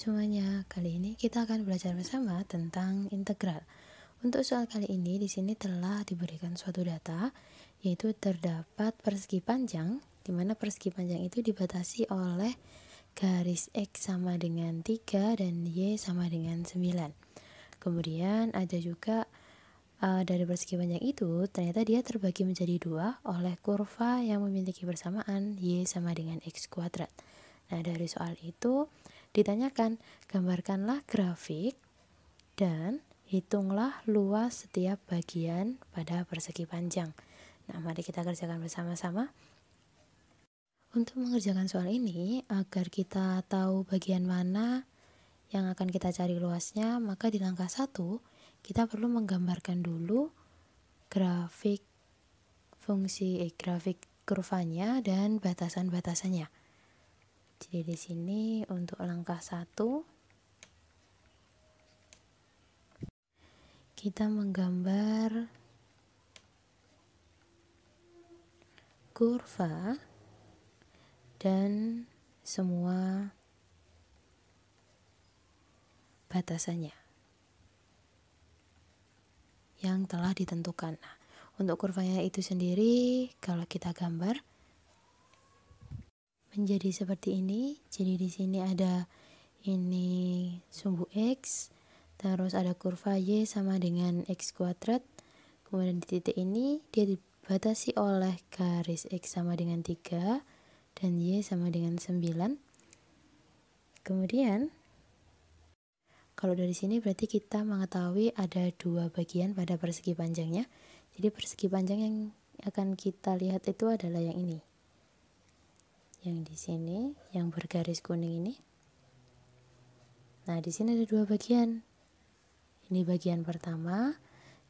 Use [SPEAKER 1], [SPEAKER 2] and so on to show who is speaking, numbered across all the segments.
[SPEAKER 1] semuanya. Kali ini kita akan belajar bersama tentang integral. Untuk soal kali ini di sini telah diberikan suatu data yaitu terdapat persegi panjang di mana persegi panjang itu dibatasi oleh garis X sama dengan 3 dan Y sama dengan 9. Kemudian ada juga uh, dari persegi panjang itu ternyata dia terbagi menjadi dua oleh kurva yang memiliki persamaan y sama dengan x kuadrat. Nah dari soal itu Ditanyakan, gambarkanlah grafik dan hitunglah luas setiap bagian pada persegi panjang. Nah, mari kita kerjakan bersama-sama. Untuk mengerjakan soal ini, agar kita tahu bagian mana yang akan kita cari luasnya, maka di langkah satu kita perlu menggambarkan dulu grafik fungsi eh, grafik kurvanya dan batasan-batasannya jadi di sini untuk langkah satu kita menggambar kurva dan semua batasannya yang telah ditentukan. Nah, untuk kurvanya itu sendiri, kalau kita gambar, menjadi seperti ini. Jadi di sini ada ini sumbu X, terus ada kurva Y sama dengan X kuadrat. Kemudian di titik ini dia dibatasi oleh garis X sama dengan 3 dan Y sama dengan 9. Kemudian kalau dari sini berarti kita mengetahui ada dua bagian pada persegi panjangnya. Jadi persegi panjang yang akan kita lihat itu adalah yang ini yang di sini yang bergaris kuning ini. Nah, di sini ada dua bagian. Ini bagian pertama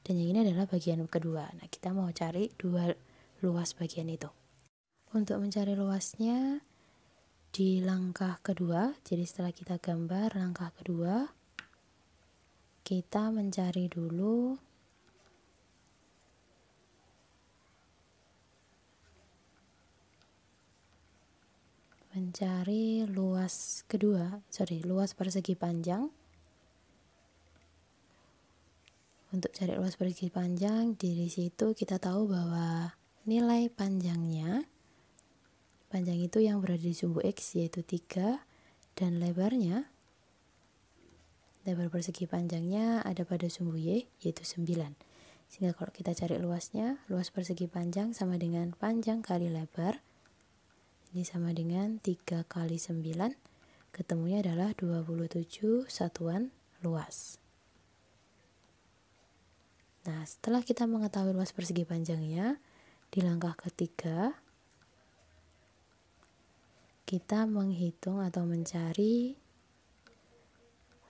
[SPEAKER 1] dan yang ini adalah bagian kedua. Nah, kita mau cari dua luas bagian itu. Untuk mencari luasnya di langkah kedua, jadi setelah kita gambar langkah kedua, kita mencari dulu mencari luas kedua, sorry, luas persegi panjang. Untuk cari luas persegi panjang, di situ kita tahu bahwa nilai panjangnya, panjang itu yang berada di sumbu X yaitu 3, dan lebarnya, lebar persegi panjangnya ada pada sumbu Y yaitu 9. Sehingga kalau kita cari luasnya, luas persegi panjang sama dengan panjang kali lebar, ini sama dengan 3 kali 9, ketemunya adalah 27 satuan luas. Nah, setelah kita mengetahui luas persegi panjangnya, di langkah ketiga, kita menghitung atau mencari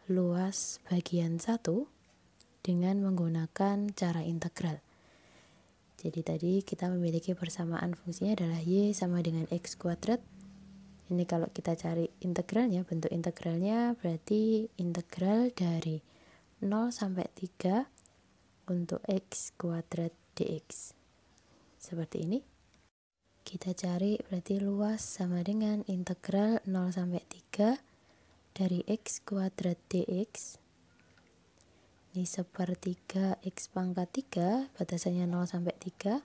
[SPEAKER 1] luas bagian satu dengan menggunakan cara integral. Jadi tadi kita memiliki persamaan fungsinya adalah Y sama dengan X kuadrat. Ini kalau kita cari integralnya, bentuk integralnya berarti integral dari 0 sampai 3 untuk X kuadrat dx. Seperti ini. Kita cari berarti luas sama dengan integral 0 sampai 3 dari X kuadrat dx ini sepertiga X pangkat 3 batasannya 0 sampai 3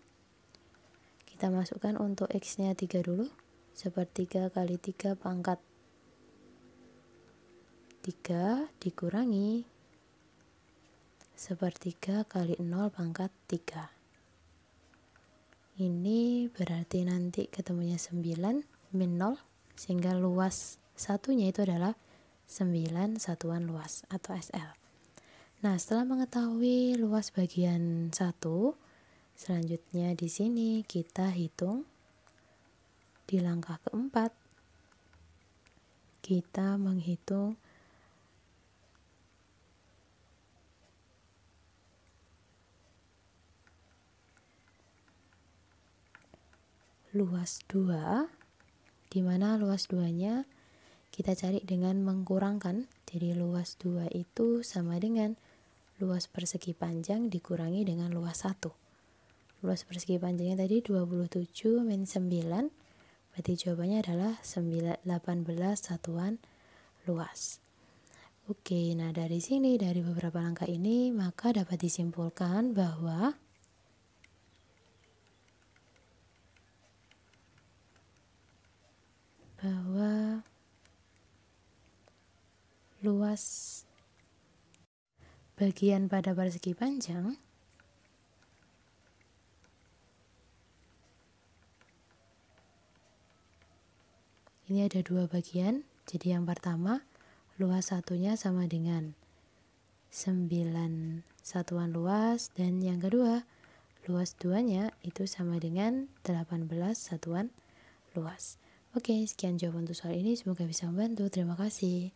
[SPEAKER 1] kita masukkan untuk X nya 3 dulu sepertiga kali 3 pangkat 3 dikurangi sepertiga kali 0 pangkat 3 ini berarti nanti ketemunya 9 min 0 sehingga luas satunya itu adalah 9 satuan luas atau SL Nah, setelah mengetahui luas bagian satu, selanjutnya di sini kita hitung di langkah keempat. Kita menghitung luas dua, di mana luas 2-nya kita cari dengan mengkurangkan. Jadi luas dua itu sama dengan luas persegi panjang dikurangi dengan luas 1 luas persegi panjangnya tadi 27 min 9 berarti jawabannya adalah 9, 18 satuan luas Oke, nah dari sini, dari beberapa langkah ini, maka dapat disimpulkan bahwa bahwa luas bagian pada persegi panjang ini ada dua bagian jadi yang pertama luas satunya sama dengan 9 satuan luas dan yang kedua luas duanya itu sama dengan 18 satuan luas oke sekian jawaban untuk soal ini semoga bisa membantu terima kasih